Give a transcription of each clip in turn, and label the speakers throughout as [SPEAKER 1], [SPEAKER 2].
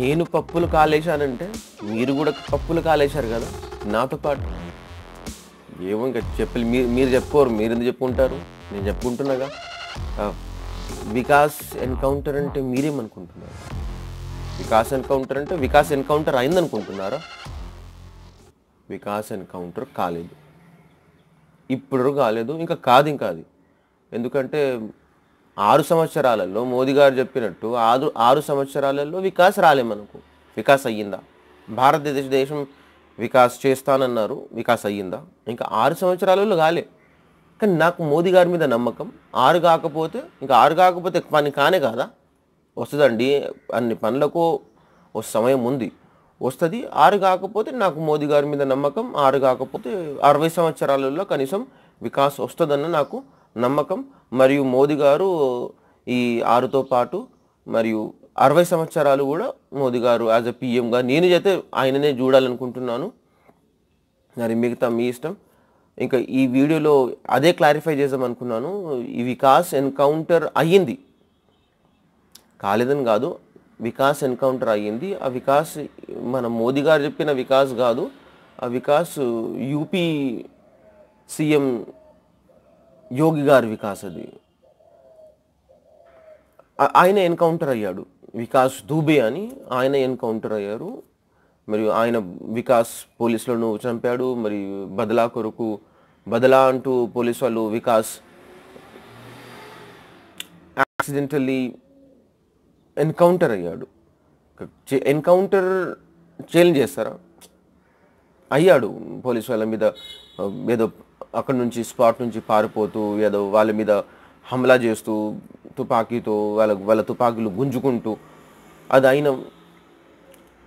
[SPEAKER 1] నేను పప్పులు కాలేశానంటే మీరు కూడా పప్పులు కాలేశారు కదా నాతో పాటు ఏమో ఇంకా చెప్పి మీరు మీరు చెప్పుకోరు మీరు ఎందుకు చెప్పుకుంటారు నేను చెప్పుకుంటున్నాగా వికాస్ ఎన్కౌంటర్ అంటే మీరేమనుకుంటున్నారు వికాస్ ఎన్కౌంటర్ అంటే వికాస్ ఎన్కౌంటర్ అయిందనుకుంటున్నారా వికాస్ ఎన్కౌంటర్ కాలేదు ఇప్పుడు కాలేదు ఇంకా కాదు ఇంకా అది ఎందుకంటే ఆరు సంవత్సరాలలో మోదీ గారు చెప్పినట్టు ఆరు ఆరు సంవత్సరాలలో వికాస్ రాలే మనకు వికాస్ అయ్యిందా భారతదేశ దేశం వికాస్ చేస్తానన్నారు వికాస్ అయ్యిందా ఇంకా ఆరు సంవత్సరాలలో కాలే కానీ నాకు మోదీ గారి మీద నమ్మకం ఆరు కాకపోతే ఇంకా ఆరు కాకపోతే పని కానే కాదా వస్తుందండి అన్ని పనులకు ఒక సమయం ఉంది వస్తుంది ఆరు కాకపోతే నాకు మోదీ గారి మీద నమ్మకం ఆరు కాకపోతే అరవై సంవత్సరాలలో కనీసం వికాస్ వస్తుందన్న నాకు నమ్మకం మరియు మోదీ గారు ఈ ఆరుతో పాటు మరియు అరవై సంవత్సరాలు కూడా మోదీ గారు యాజ్ అ పీఎంగా నేను అయితే ఆయననే చూడాలనుకుంటున్నాను మరి మిగతా మీ ఇష్టం ఇంకా ఈ వీడియోలో అదే క్లారిఫై చేద్దామనుకున్నాను ఈ వికాస్ ఎన్కౌంటర్ అయ్యింది కాలేదని కాదు వికాస్ ఎన్కౌంటర్ అయ్యింది ఆ వికాస్ మన మోదీ గారు చెప్పిన వికాస్ కాదు ఆ వికాస్ యూపీ సీఎం యోగి గారి వికాస్ అది ఆయన ఎన్కౌంటర్ అయ్యాడు వికాస్ దూబే అని ఆయన ఎన్కౌంటర్ అయ్యారు మరి ఆయన వికాస్ పోలీసులను చంపాడు మరి బదలా కొరకు బదలా అంటూ పోలీసు వాళ్ళు వికాస్ యాక్సిడెంటల్లీ ఎన్కౌంటర్ అయ్యాడు ఎన్కౌంటర్ చేంజ్ చేస్తారా అయ్యాడు పోలీసు వాళ్ళ మీద ఏదో అక్కడి నుంచి స్పాట్ నుంచి పారిపోతూ ఏదో వాళ్ళ మీద హమలా చేస్తూ తుపాకీతో వాళ్ళ వాళ్ళ తుపాకీలు గుంజుకుంటూ అది అయిన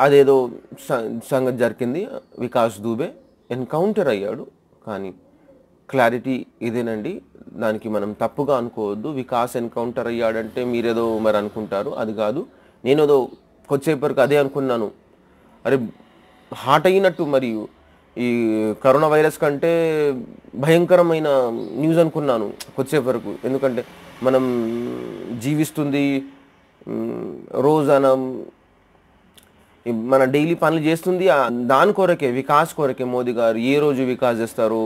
[SPEAKER 1] అదేదో సంగతి జరిగింది వికాస్ దూబే ఎన్కౌంటర్ అయ్యాడు కానీ క్లారిటీ ఇదేనండి దానికి మనం తప్పుగా అనుకోవద్దు వికాస్ ఎన్కౌంటర్ అయ్యాడంటే మీరేదో మరి అనుకుంటారు అది కాదు నేనేదో కొద్దిసేపటికి అదే అనుకున్నాను అరే హాట్ అయినట్టు మరియు ఈ కరోనా వైరస్ కంటే భయంకరమైన న్యూస్ అనుకున్నాను కొద్దిసేపు వరకు ఎందుకంటే మనం జీవిస్తుంది రోజానం మన డైలీ పనులు చేస్తుంది దాని కొరకే వికాస్ కొరకే మోదీ గారు ఏ రోజు వికాస్ చేస్తారు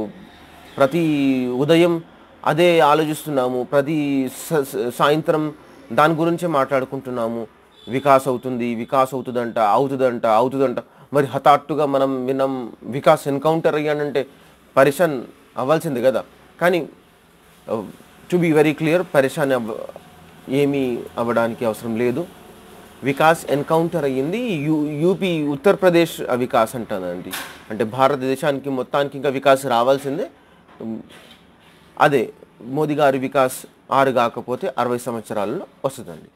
[SPEAKER 1] ప్రతి ఉదయం అదే ఆలోచిస్తున్నాము ప్రతి సాయంత్రం దాని గురించే మాట్లాడుకుంటున్నాము వికాస్ అవుతుంది వికాస్ అవుతుందంట అవుతుందంట అవుతుందంట మరి హఠాత్తుగా మనం విన్నాం వికాస్ ఎన్కౌంటర్ అయ్యానంటే పరిషన్ అవ్వాల్సింది కదా కానీ టు బీ వెరీ క్లియర్ పరిశాన్ అవ్వ ఏమీ అవ్వడానికి అవసరం లేదు వికాస్ ఎన్కౌంటర్ అయ్యింది యూ యూపీ ఉత్తరప్రదేశ్ వికాస్ అంటానండి అంటే భారతదేశానికి మొత్తానికి ఇంకా వికాస్ రావాల్సిందే అదే మోదీ గారి వికాస్ ఆరు కాకపోతే అరవై సంవత్సరాల్లో వస్తుందండి